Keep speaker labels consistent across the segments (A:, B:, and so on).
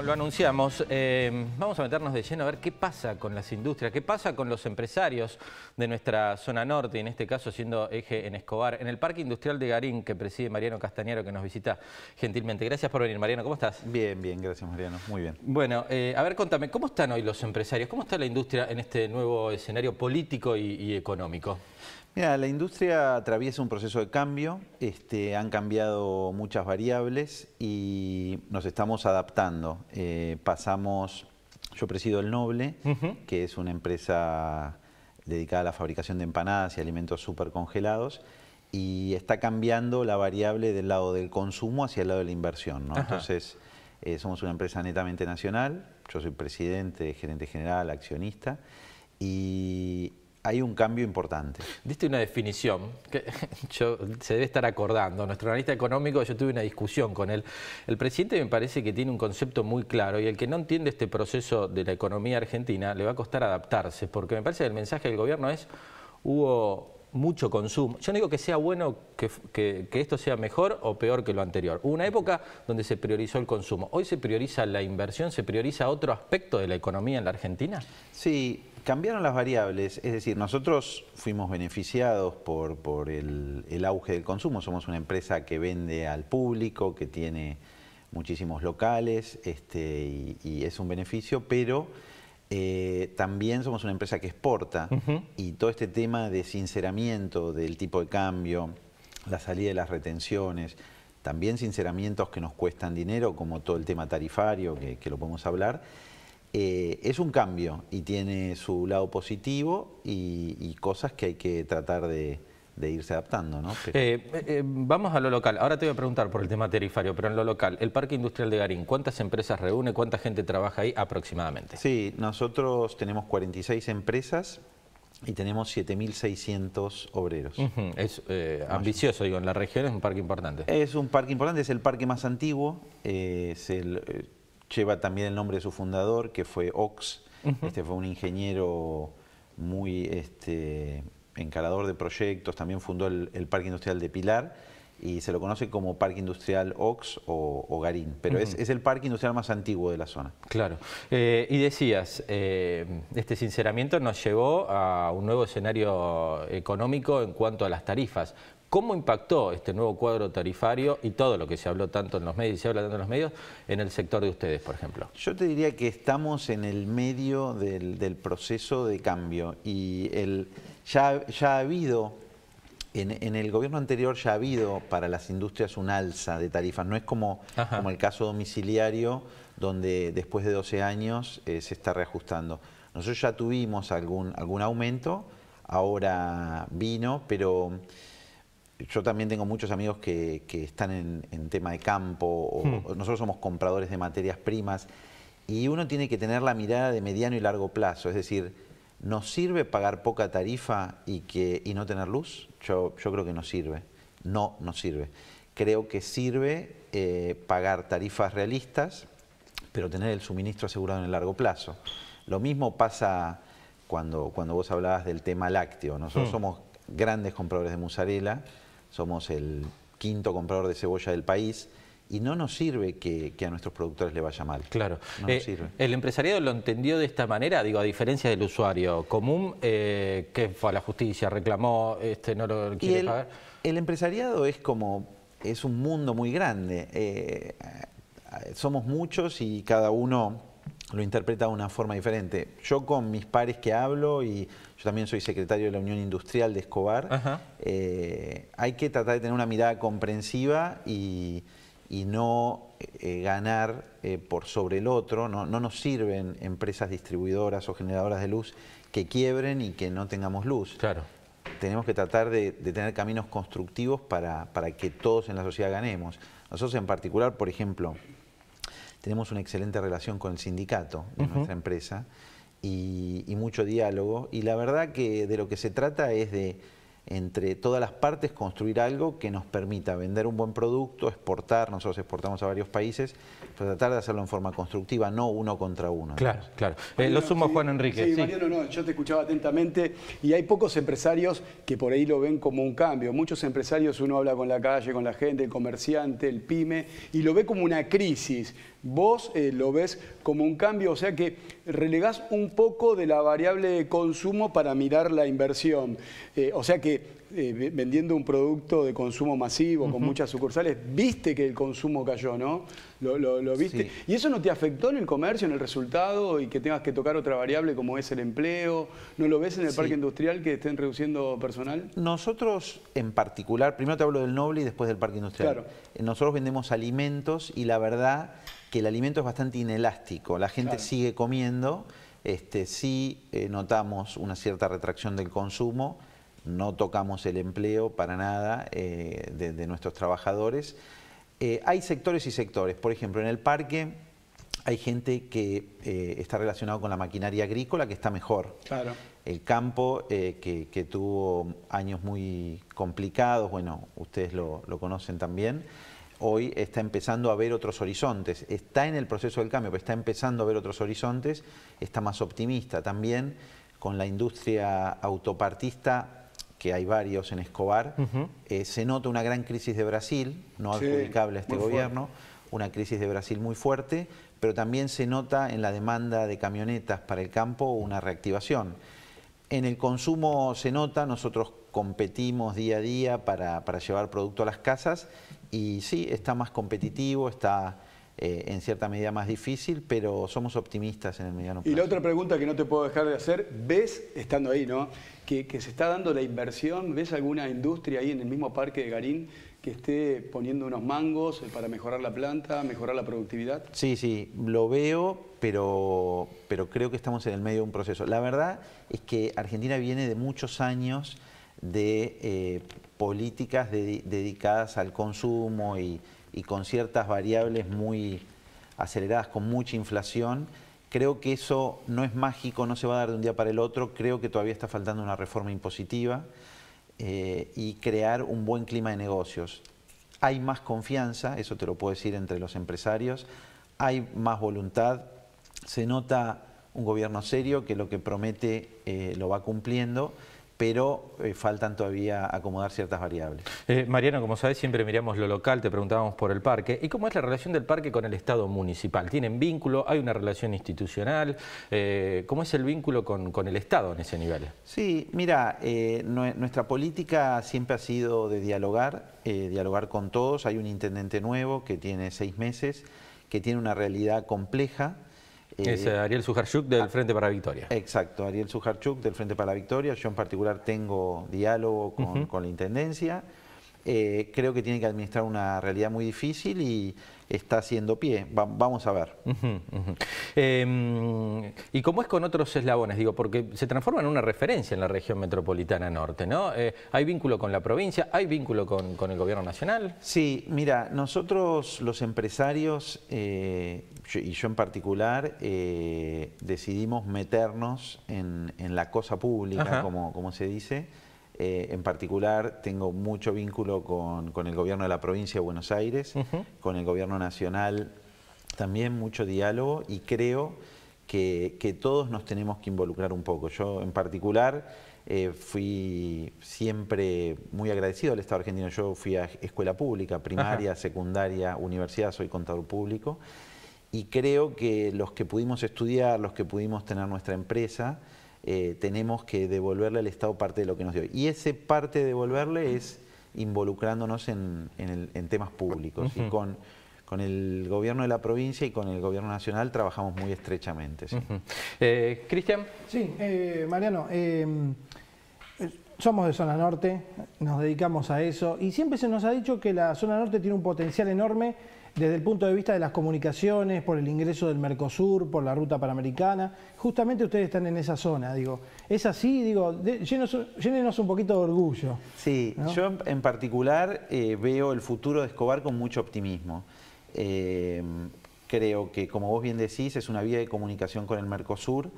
A: lo anunciamos, eh, vamos a meternos de lleno a ver qué pasa con las industrias, qué pasa con los empresarios de nuestra zona norte, en este caso siendo eje en Escobar, en el Parque Industrial de Garín, que preside Mariano Castañero, que nos visita gentilmente. Gracias por venir, Mariano, ¿cómo estás? Bien, bien, gracias, Mariano, muy bien. Bueno, eh, a ver, contame, ¿cómo están hoy los empresarios? ¿Cómo está la industria en este nuevo escenario político y económico?
B: Mira, la industria atraviesa un proceso de cambio, este, han cambiado muchas variables y nos estamos adaptando. Eh, pasamos, yo presido El Noble, que es una empresa dedicada a la fabricación de empanadas y alimentos super congelados, y está cambiando la variable del lado del consumo hacia el lado de la inversión. Entonces, eh, somos una empresa netamente nacional, yo soy presidente, gerente general, accionista, y hay un cambio importante.
A: Diste una definición que se debe estar acordando. Nuestro analista económico, yo tuve una discusión con él. El presidente me parece que tiene un concepto muy claro y el que no entiende este proceso de la economía argentina le va a costar adaptarse, porque me parece que el mensaje del gobierno es hubo mucho consumo. Yo no digo que sea bueno que, que, esto sea mejor o peor que lo anterior. Hubo una época donde se priorizó el consumo. Hoy se prioriza la inversión,
B: se prioriza otro aspecto de la economía en la Argentina. Sí, cambiaron las variables, es decir, nosotros fuimos beneficiados por, el, auge del consumo, somos una empresa que vende al público, que tiene muchísimos locales este, y, es un beneficio, pero eh, también somos una empresa que exporta y todo este tema de sinceramiento del tipo de cambio, la salida de las retenciones, también sinceramientos que nos cuestan dinero, como todo el tema tarifario, que lo podemos hablar, eh, es un cambio y tiene su lado positivo y, cosas que hay que tratar de, irse adaptando. ¿no? Eh,
A: eh, vamos a lo local. Ahora te voy a preguntar por el tema tarifario, pero en lo local, el Parque Industrial de Garín, ¿cuántas empresas reúne? ¿Cuánta gente
B: trabaja ahí aproximadamente? Sí, nosotros tenemos 46 empresas y tenemos 7.600 obreros. Es ambicioso, digo, en la región es un parque importante. Es un parque importante, es el parque más antiguo, es el lleva también el nombre de su fundador, que fue Ox. Este fue un ingeniero muy este, encarador de proyectos, también fundó el, Parque Industrial de Pilar y se lo conoce como Parque Industrial Ox o, Garín, pero es, el parque industrial más antiguo de la zona.
A: Claro. Eh, y decías, eh, este sinceramiento nos llevó a un nuevo escenario económico en cuanto a las tarifas. ¿Cómo impactó este nuevo cuadro tarifario y todo lo que se habló tanto en los medios y se habla tanto en los medios en el sector de ustedes, por ejemplo?
B: Yo te diría que estamos en el medio del, proceso de cambio y ya, ya ha habido en, el gobierno anterior ya ha habido para las industrias un alza de tarifas. No es como, como el caso domiciliario, donde después de 12 años eh, se está reajustando. Nosotros ya tuvimos algún, algún aumento, ahora vino, pero yo también tengo muchos amigos que, están en, tema de campo, hmm. nosotros somos compradores de materias primas, y uno tiene que tener la mirada de mediano y largo plazo, es decir, ¿nos sirve pagar poca tarifa y, que, no tener luz? Yo, yo creo que no sirve, no nos sirve. Creo que sirve eh, pagar tarifas realistas, pero tener el suministro asegurado en el largo plazo. Lo mismo pasa cuando, cuando vos hablabas del tema lácteo, nosotros hmm. somos grandes compradores de mozzarella, somos el quinto comprador de cebolla del país y no nos sirve que, a nuestros productores le vaya mal. Claro. No eh, nos sirve. El empresariado
A: lo entendió de esta manera, digo, a diferencia del usuario común eh,
B: que fue a la justicia, reclamó, este no lo quiere saber. El empresariado es como, es un mundo muy grande. Eh, somos muchos y cada uno lo interpreta de una forma diferente. Yo con mis pares que hablo, y yo también soy secretario de la Unión Industrial de Escobar, eh, hay que tratar de tener una mirada comprensiva y, no eh, ganar eh, por sobre el otro. No, nos sirven empresas distribuidoras o generadoras de luz que quiebren y que no tengamos luz. Claro tenemos que tratar de, de tener caminos constructivos para, para, que todos en la sociedad ganemos. Nosotros en particular, por ejemplo, tenemos una excelente relación con el sindicato de nuestra empresa y, mucho diálogo. Y la verdad que de lo que se trata es de, entre todas las partes, construir algo que nos permita vender un buen producto, exportar, nosotros exportamos a varios países, pero tratar de hacerlo en forma constructiva, no uno contra uno. Claro, claro. Eh, lo sumo Juan Enrique. Sí, sí, Mariano,
C: no, yo te escuchaba atentamente y hay pocos empresarios que por ahí lo ven como un cambio. Muchos empresarios, uno habla con la calle, con la gente, el comerciante, el pyme, y lo ve como una crisis vos eh, lo ves como un cambio, o sea que relegás un poco de la variable de consumo para mirar la inversión. Eh, o sea que eh, vendiendo un producto de consumo masivo, con muchas sucursales, viste que el consumo cayó, ¿no? Lo, viste. ¿Y eso no te afectó en el comercio, en el resultado y que tengas que tocar otra variable como es el empleo? ¿No lo ves en el parque industrial que estén reduciendo personal?
B: Nosotros en particular, primero te hablo del Noble y después del parque industrial. Eh, nosotros vendemos alimentos y la verdad que el alimento es bastante inelástico. La gente sigue comiendo, este, sí eh, notamos una cierta retracción del consumo, no tocamos el empleo para nada eh, de, nuestros trabajadores. Eh, hay sectores y sectores, por ejemplo, en el parque hay gente que eh, está relacionado con la maquinaria agrícola que está mejor. Claro. El campo que, tuvo años muy complicados, bueno, ustedes lo, lo conocen también hoy está empezando a ver otros horizontes. Está en el proceso del cambio, pero está empezando a ver otros horizontes, está más optimista también con la industria autopartista que hay varios en Escobar, eh, se nota una gran crisis de Brasil, no adjudicable a este gobierno, una crisis de Brasil muy fuerte, pero también se nota en la demanda de camionetas para el campo una reactivación. En el consumo se nota, nosotros competimos día a día para, para llevar producto a las casas y sí, está más competitivo, está eh, en cierta medida más difícil, pero somos optimistas en el mediano plazo.
C: Y la otra pregunta que no te puedo dejar de hacer, ¿ves, estando ahí, ¿no? Que, se está dando la inversión, ¿ves alguna industria ahí en el mismo parque de Garín que esté poniendo unos mangos eh, para mejorar la planta, mejorar la productividad?
B: Sí, sí, lo veo, pero, pero creo que estamos en el medio de un proceso. La verdad es que Argentina viene de muchos años de eh, políticas dedicadas al consumo y y con ciertas variables muy aceleradas, con mucha inflación. Creo que eso no es mágico, no se va a dar de un día para el otro. Creo que todavía está faltando una reforma impositiva eh, y crear un buen clima de negocios. Hay más confianza, eso te lo puedo decir entre los empresarios, hay más voluntad, se nota un gobierno serio que lo que promete eh, lo va cumpliendo pero eh, faltan todavía acomodar ciertas variables.
A: Eh, Mariano, como sabes, siempre miramos lo local, te preguntábamos por el parque. ¿Y cómo es la relación del parque con el Estado municipal? ¿Tienen vínculo? ¿Hay una relación institucional? Eh, ¿Cómo es el vínculo con, el Estado en ese nivel?
B: Sí, mira, eh, nuestra política siempre ha sido de dialogar, dialogar con todos. Hay un intendente nuevo que tiene seis meses, que tiene una realidad compleja, eh, es eh,
A: Ariel Sujarchuk del ah,
B: Frente para la Victoria. Exacto, Ariel Sujarchuk del Frente para la Victoria. Yo en particular tengo diálogo con, con la Intendencia. Eh, creo que tiene que administrar una realidad muy difícil y está haciendo pie. vamos a ver.
A: Em, ¿Y cómo es con otros eslabones? Digo, porque se transforma en una referencia en la región metropolitana norte, ¿no? Eh, ¿Hay vínculo con la provincia? ¿Hay vínculo con, el gobierno nacional? Sí,
B: mira, nosotros los empresarios, eh, y yo en particular, decidimos meternos en, la cosa pública, como se dice, eh, en particular, tengo mucho vínculo con, el gobierno de la provincia de Buenos Aires, con el gobierno nacional, también mucho diálogo y creo que, todos nos tenemos que involucrar un poco. Yo, en particular, eh, fui siempre muy agradecido al Estado argentino. Yo fui a escuela pública, primaria, secundaria, universidad, soy contador público. Y creo que los que pudimos estudiar, los que pudimos tener nuestra empresa, eh, tenemos que devolverle al Estado parte de lo que nos dio. Y ese parte de devolverle es involucrándonos en, temas públicos. Y con, el gobierno de la provincia y con el gobierno nacional trabajamos muy estrechamente. Eh, Cristian.
A: Sí, eh, Mariano. Em, somos de zona norte, nos dedicamos a eso y siempre se nos ha dicho que la zona norte tiene un potencial enorme desde el punto de vista de las comunicaciones, por el ingreso del Mercosur, por la ruta panamericana. Justamente ustedes están en esa zona, digo. Es así, digo, un poquito de orgullo.
B: Sí, yo en particular eh, veo el futuro de Escobar con mucho optimismo. Eh, creo que, como vos bien decís, es una vía de comunicación con el Mercosur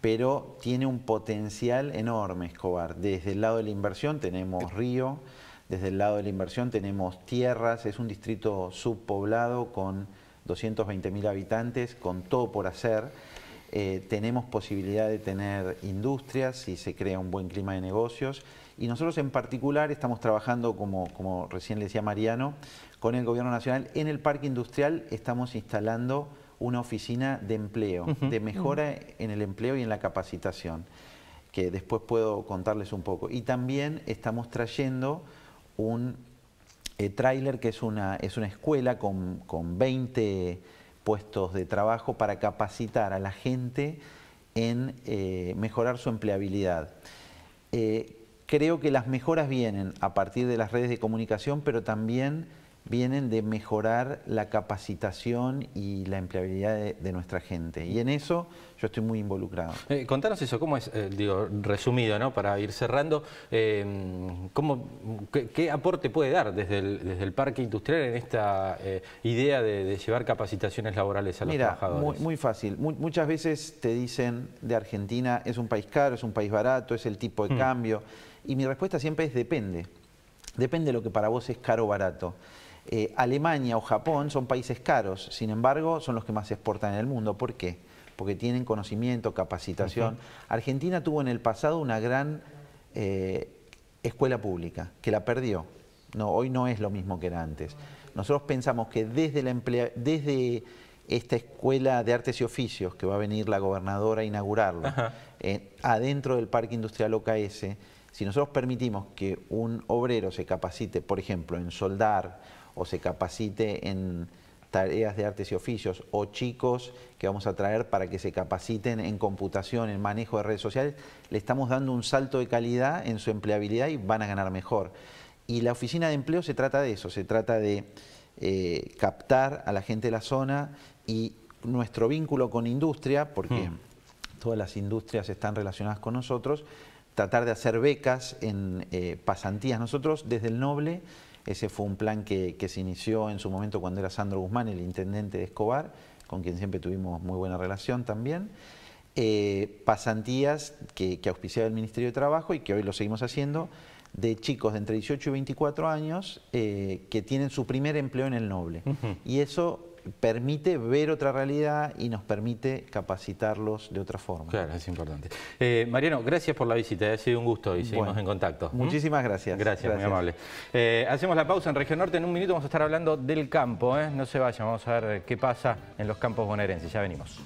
B: pero tiene un potencial enorme Escobar. Desde el lado de la inversión tenemos Río, desde el lado de la inversión tenemos tierras, es un distrito subpoblado con 220.000 habitantes, con todo por hacer. Eh, tenemos posibilidad de tener industrias si se crea un buen clima de negocios. Y nosotros en particular estamos trabajando, como, recién le decía Mariano, con el Gobierno Nacional. En el Parque Industrial estamos instalando una oficina de empleo, de mejora en el empleo y en la capacitación, que después puedo contarles un poco. Y también estamos trayendo un trailer eh, tráiler que es una, escuela con, 20 puestos de trabajo para capacitar a la gente en eh, mejorar su empleabilidad. Eh, creo que las mejoras vienen a partir de las redes de comunicación, pero también vienen de mejorar la capacitación y la empleabilidad de, nuestra gente. Y en eso yo estoy muy involucrado.
A: Eh, contanos eso, ¿cómo es, eh, digo, resumido, ¿no? para ir cerrando, em, qué, aporte puede dar desde el, desde el parque industrial en esta eh, idea de, llevar capacitaciones laborales a los Mira, trabajadores? Muy,
B: muy fácil. muchas veces te dicen de Argentina es un país caro, es un país barato, es el tipo de mm. cambio. Y mi respuesta siempre es depende. Depende de lo que para vos es caro o barato. Eh, Alemania o Japón son países caros, sin embargo, son los que más exportan en el mundo. ¿Por qué? Porque tienen conocimiento, capacitación. Argentina tuvo en el pasado una gran eh, escuela pública, que la perdió. hoy no es lo mismo que era antes. Nosotros pensamos que desde, esta escuela de artes y oficios, que va a venir la gobernadora a inaugurarla, adentro del Parque Industrial OKS, si nosotros permitimos que un obrero se capacite, por ejemplo, en soldar o se capacite en tareas de artes y oficios o chicos que vamos a traer para que se capaciten en computación, en manejo de redes sociales, le estamos dando un salto de calidad en su empleabilidad y van a ganar mejor. Y la oficina de empleo se trata de eso, se trata de eh, captar a la gente de la zona y nuestro vínculo con industria, porque mm. todas las industrias están relacionadas con nosotros, tratar de hacer becas en eh, pasantías. Nosotros desde el Noble ese fue un plan que, se inició en su momento cuando era Sandro Guzmán, el intendente de Escobar, con quien siempre tuvimos muy buena relación también. Eh, pasantías que, auspiciaba el Ministerio de Trabajo y que hoy lo seguimos haciendo, de chicos de entre 18 y 24 años eh, que tienen su primer empleo en el Noble. Y eso permite ver otra realidad y nos permite capacitarlos de otra forma. Claro, es importante.
A: Eh, Mariano, gracias por la visita, eh, ha sido un gusto y seguimos en contacto. Muchísimas gracias. Gracias, muy amable. Eh, hacemos la pausa en Región Norte, en un minuto vamos a estar hablando del campo, no se vayan, vamos a ver qué pasa en los campos bonaerenses, ya venimos.